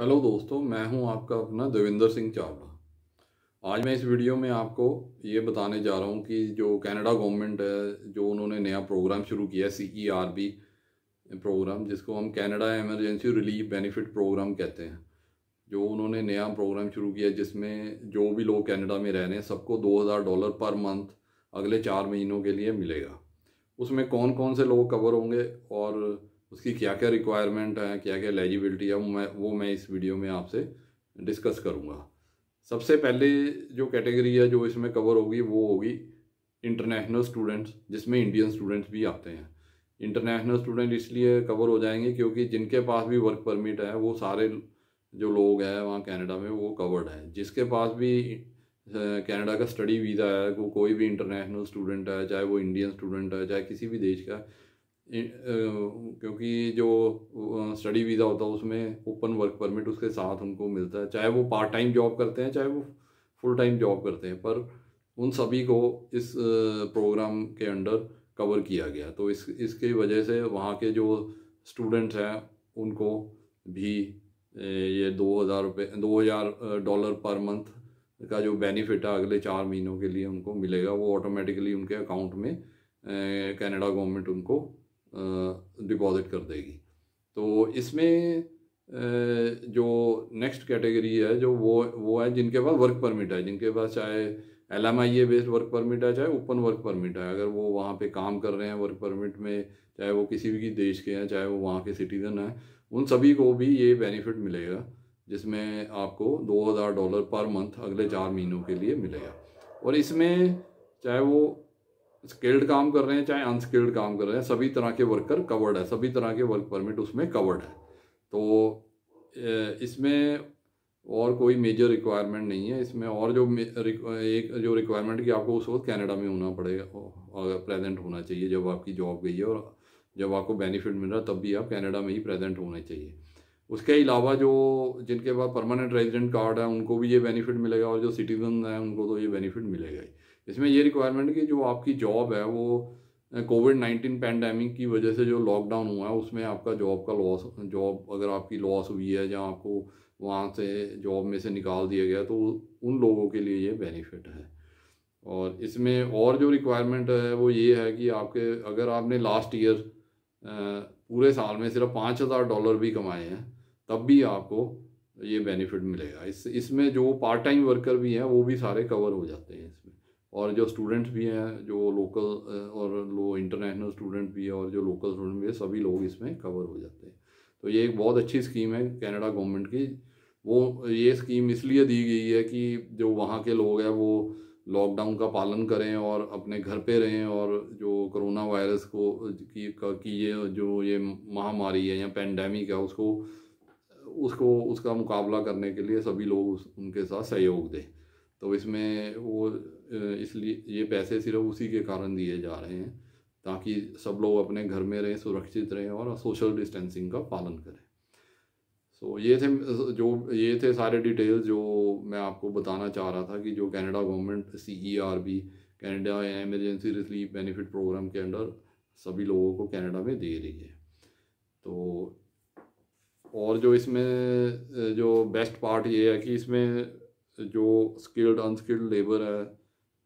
hello दोस्तों मैं हूं आपका अपना देविंदर सिंह चावला आज मैं इस वीडियो में आपको ये बताने जा रहा हूं कि जो कनाडा गवर्नमेंट है जो उन्होंने नया प्रोग्राम शुरू किया है C E R B programme जिसको हम Canada emergency relief benefit programme कहते हैं जो उन्होंने नया प्रोग्राम शुरू किया जिसमें जो भी लोग कैनेडा में रह रहे हैं सबको दो हज़ार डॉलर पर मंथ अगले चार महीनों के लिए मिलेगा उसमें कौन कौन से लोग कवर होंगे और उसकी क्या क्या रिक्वायरमेंट है क्या क्या एलिजिबिलिटी है वो मैं वो मैं इस वीडियो में आपसे डिस्कस करूँगा सबसे पहले जो कैटेगरी है जो इसमें कवर होगी वो होगी इंटरनेशनल स्टूडेंट्स जिसमें इंडियन स्टूडेंट्स भी आते हैं इंटरनेशनल स्टूडेंट इसलिए कवर हो जाएंगे क्योंकि जिनके पास भी वर्क परमिट है वो सारे जो लोग हैं वहाँ कनाडा में वो कवर्ड हैं जिसके पास भी कनाडा का स्टडी वीज़ा है वो कोई भी इंटरनेशनल स्टूडेंट है चाहे वो इंडियन स्टूडेंट है चाहे किसी भी देश का क्योंकि जो स्टडी वीज़ा होता है उसमें ओपन वर्क परमिट उसके साथ उनको मिलता है चाहे वो पार्ट टाइम जॉब करते हैं चाहे वो फुल टाइम जॉब करते हैं पर उन सभी को इस प्रोग्राम के अंडर कवर किया गया तो इस इसके वजह से वहाँ के जो स्टूडेंट्स हैं उनको भी ये दो हज़ार रुपये दो हज़ार डॉलर पर मंथ का जो बेनिफिट है अगले चार महीनों के लिए उनको मिलेगा वो ऑटोमेटिकली उनके अकाउंट में कनाडा गवर्नमेंट उनको डिपॉजिट कर देगी तो इसमें जो नेक्स्ट कैटेगरी है जो वो वो है जिनके पास वर्क परमिट है जिनके पास चाहे L M I A based work permit है चाहे ओपन वर्क परमिट है अगर वो वहाँ पे काम कर रहे हैं वर्क परमिट में चाहे वो किसी भी देश के हैं चाहे वो वहाँ के सिटीज़न हैं उन सभी को भी ये बेनिफिट मिलेगा जिसमें आपको दो हज़ार डॉलर पर मंथ अगले चार महीनों के लिए मिलेगा और इसमें चाहे वो स्किल्ड काम कर रहे हैं चाहे अनस्किल्ड काम कर रहे हैं सभी तरह के वर्कर कवर्ड है सभी तरह के वर्क परमिट उसमें कवर्ड है तो इसमें और कोई मेजर रिक्वायरमेंट नहीं है इसमें और जो एक जो रिक्वायरमेंट की आपको उस वक्त कैनेडा में होना पड़ेगा अगर प्रेजेंट होना चाहिए जब आपकी जॉब गई है और जब आपको बेनिफिट मिल रहा तब भी आप कैनेडा में ही प्रेजेंट होने चाहिए उसके अलावा जो जिनके पास परमानेंट रेजिडेंट कार्ड है उनको भी ये बेनिफिट मिलेगा और जो सिटीजन हैं उनको तो ये बेनिफिट मिलेगा ही इसमें ये रिक्वायरमेंट कि जो आपकी जॉब है वो कोविड नाइन्टीन पैंडमिक की वजह से जो लॉकडाउन हुआ है उसमें आपका जॉब का लॉस जॉब अगर आपकी लॉस हुई है जहाँ आपको वहाँ से जॉब में से निकाल दिया गया तो उन लोगों के लिए ये बेनिफिट है और इसमें और जो रिक्वायरमेंट है वो ये है कि आपके अगर आपने लास्ट ईयर पूरे साल में सिर्फ पाँच हज़ार डॉलर भी कमाए हैं तब भी आपको ये बेनिफिट मिलेगा इस इसमें जो पार्ट टाइम वर्कर भी हैं वो भी सारे कवर हो जाते हैं इसमें और जो स्टूडेंट्स भी हैं जो लोकल और लो इंटरनेशनल स्टूडेंट भी है और जो लोकल स्टूडेंट भी है सभी लोग इसमें कवर हो जाते हैं तो ये एक बहुत अच्छी स्कीम है कनाडा गवर्नमेंट की वो ये स्कीम इसलिए दी गई है कि जो वहाँ के लोग हैं वो लॉकडाउन का पालन करें और अपने घर पे रहें और जो कोरोना वायरस को की का की ये जो ये महामारी है या पेंडेमिक है उसको उसको उसका मुकाबला करने के लिए सभी लोग उस, उनके साथ सहयोग दें तो इसमें वो इसलिए ये पैसे सिर्फ उसी के कारण दिए जा रहे हैं ताकि सब लोग अपने घर में रहें सुरक्षित रहें और सोशल डिस्टेंसिंग का पालन करें सो so, ये थे जो ये थे सारे डिटेल्स जो मैं आपको बताना चाह रहा था कि जो Canada government C E R B Canada emergency relief benefit programme के अंडर सभी लोगों को कनाडा में दे रही है तो और जो इसमें जो बेस्ट पार्ट ये है कि इसमें जो स्किल्ड अनस्किल्ड लेबर है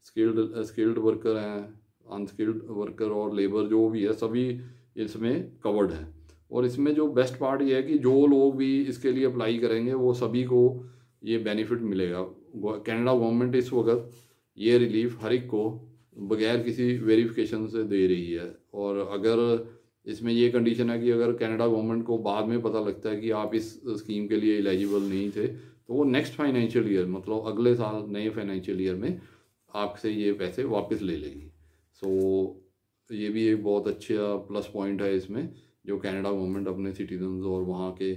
स्किल्ड स्किल्ड वर्कर हैं अनस्किल्ड वर्कर और लेबर जो भी है सभी इसमें कवर्ड है और इसमें जो बेस्ट पार्ट ये है कि जो लोग भी इसके लिए अप्लाई करेंगे वो सभी को ये बेनिफिट मिलेगा कनाडा गवर्नमेंट इस वक्त ये रिलीफ हर एक को बगैर किसी वेरिफिकेशन से दे रही है और अगर इसमें ये कंडीशन है कि अगर कनाडा गवर्नमेंट को बाद में पता लगता है कि आप इस स्कीम के लिए एलिजिबल नहीं थे तो वो नेक्स्ट फाइनेंशियल ईयर मतलब अगले साल नए फाइनेंशियल ईयर में आपसे ये पैसे वापस ले लेगी सो so, ये भी एक बहुत अच्छा प्लस पॉइंट है इसमें जो कनाडा गवर्नमेंट अपने सिटीजन्स और वहाँ के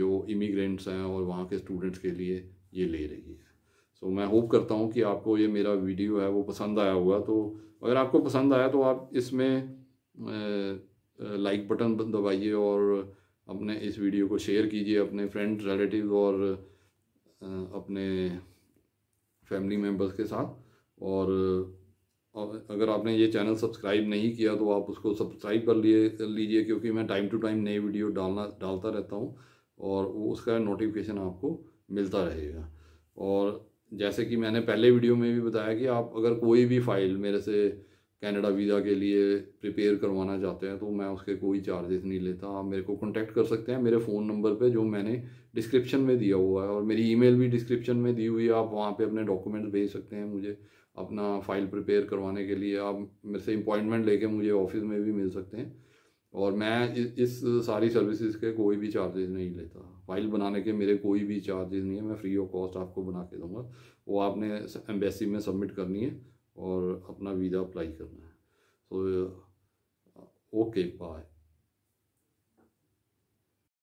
जो इमिग्रेंट्स हैं और वहाँ के स्टूडेंट्स के लिए ये ले रही है सो so, मैं होप करता हूँ कि आपको ये मेरा वीडियो है वो पसंद आया होगा तो अगर आपको पसंद आया तो आप इसमें लाइक बटन दबाइए और अपने इस वीडियो को शेयर कीजिए अपने फ्रेंड रिलेटिव और अपने फैमिली मेम्बर्स के साथ और अगर आपने ये चैनल सब्सक्राइब नहीं किया तो आप उसको सब्सक्राइब कर लिए लीजिए क्योंकि मैं टाइम टू टाइम नई वीडियो डालना डालता रहता हूँ और उसका नोटिफिकेशन आपको मिलता रहेगा और जैसे कि मैंने पहले वीडियो में भी बताया कि आप अगर कोई भी फाइल मेरे से कनाडा वीज़ा के लिए प्रिपेयर करवाना चाहते हैं तो मैं उसके कोई चार्जेस नहीं लेता आप मेरे को कॉन्टैक्ट कर सकते हैं मेरे फ़ोन नंबर पे जो मैंने डिस्क्रिप्शन में दिया हुआ है और मेरी ईमेल भी डिस्क्रिप्शन में दी हुई है आप वहाँ पे अपने डॉक्यूमेंट्स भेज सकते हैं मुझे अपना फाइल प्रिपेयर करवाने के लिए आप मेरे से अपॉइंटमेंट लेके मुझे ऑफिस में भी मिल सकते हैं और मैं इस सारी सर्विसेज के कोई भी चार्जेस नहीं लेता फाइल बनाने के मेरे कोई भी चार्जेस नहीं है मैं फ्री ऑफ कॉस्ट आपको बना के दूंगा वो आपने एम्बेसी में सबमिट करनी है और अपना वीज़ा अप्लाई करना है तो ओके बाय